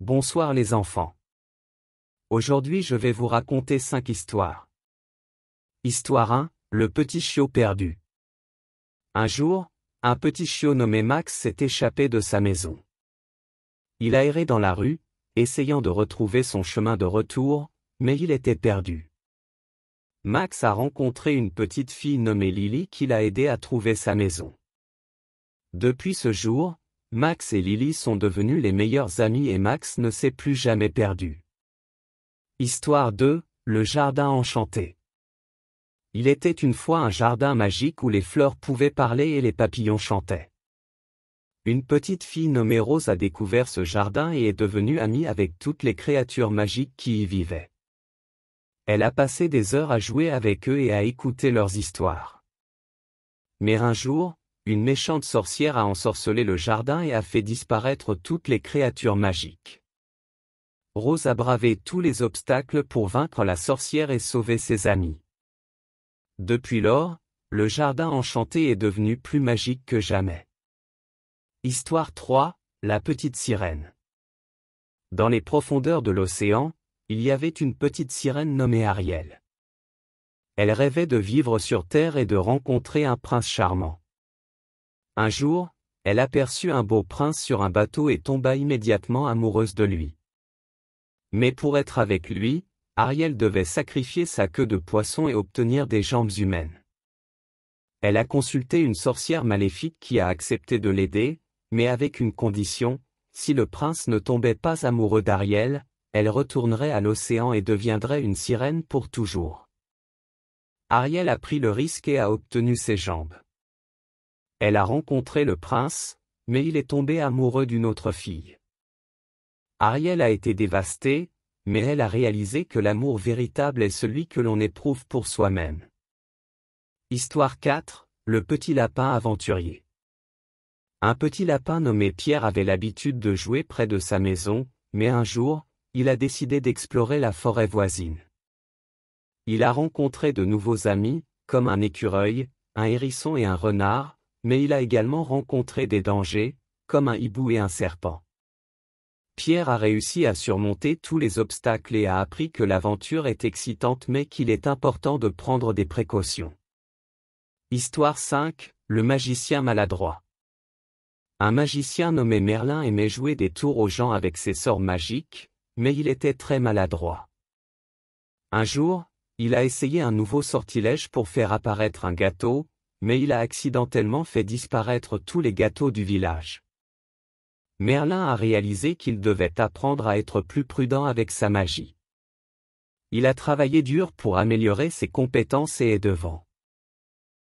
Bonsoir les enfants. Aujourd'hui je vais vous raconter cinq histoires. Histoire 1, le petit chiot perdu. Un jour, un petit chiot nommé Max s'est échappé de sa maison. Il a erré dans la rue, essayant de retrouver son chemin de retour, mais il était perdu. Max a rencontré une petite fille nommée Lily qui l'a aidé à trouver sa maison. Depuis ce jour, Max et Lily sont devenus les meilleurs amis et Max ne s'est plus jamais perdu. Histoire 2, le jardin enchanté. Il était une fois un jardin magique où les fleurs pouvaient parler et les papillons chantaient. Une petite fille nommée Rose a découvert ce jardin et est devenue amie avec toutes les créatures magiques qui y vivaient. Elle a passé des heures à jouer avec eux et à écouter leurs histoires. Mais un jour, une méchante sorcière a ensorcelé le jardin et a fait disparaître toutes les créatures magiques. Rose a bravé tous les obstacles pour vaincre la sorcière et sauver ses amis. Depuis lors, le jardin enchanté est devenu plus magique que jamais. Histoire 3, la petite sirène. Dans les profondeurs de l'océan, il y avait une petite sirène nommée Ariel. Elle rêvait de vivre sur Terre et de rencontrer un prince charmant. Un jour, elle aperçut un beau prince sur un bateau et tomba immédiatement amoureuse de lui. Mais pour être avec lui, Ariel devait sacrifier sa queue de poisson et obtenir des jambes humaines. Elle a consulté une sorcière maléfique qui a accepté de l'aider, mais avec une condition, si le prince ne tombait pas amoureux d'Ariel, elle retournerait à l'océan et deviendrait une sirène pour toujours. Ariel a pris le risque et a obtenu ses jambes. Elle a rencontré le prince, mais il est tombé amoureux d'une autre fille. Ariel a été dévastée, mais elle a réalisé que l'amour véritable est celui que l'on éprouve pour soi-même. Histoire 4, le petit lapin aventurier. Un petit lapin nommé Pierre avait l'habitude de jouer près de sa maison, mais un jour, il a décidé d'explorer la forêt voisine. Il a rencontré de nouveaux amis, comme un écureuil, un hérisson et un renard, mais il a également rencontré des dangers, comme un hibou et un serpent. Pierre a réussi à surmonter tous les obstacles et a appris que l'aventure est excitante mais qu'il est important de prendre des précautions. Histoire 5, le magicien maladroit. Un magicien nommé Merlin aimait jouer des tours aux gens avec ses sorts magiques, mais il était très maladroit. Un jour, il a essayé un nouveau sortilège pour faire apparaître un gâteau, mais il a accidentellement fait disparaître tous les gâteaux du village. Merlin a réalisé qu'il devait apprendre à être plus prudent avec sa magie. Il a travaillé dur pour améliorer ses compétences et est devant.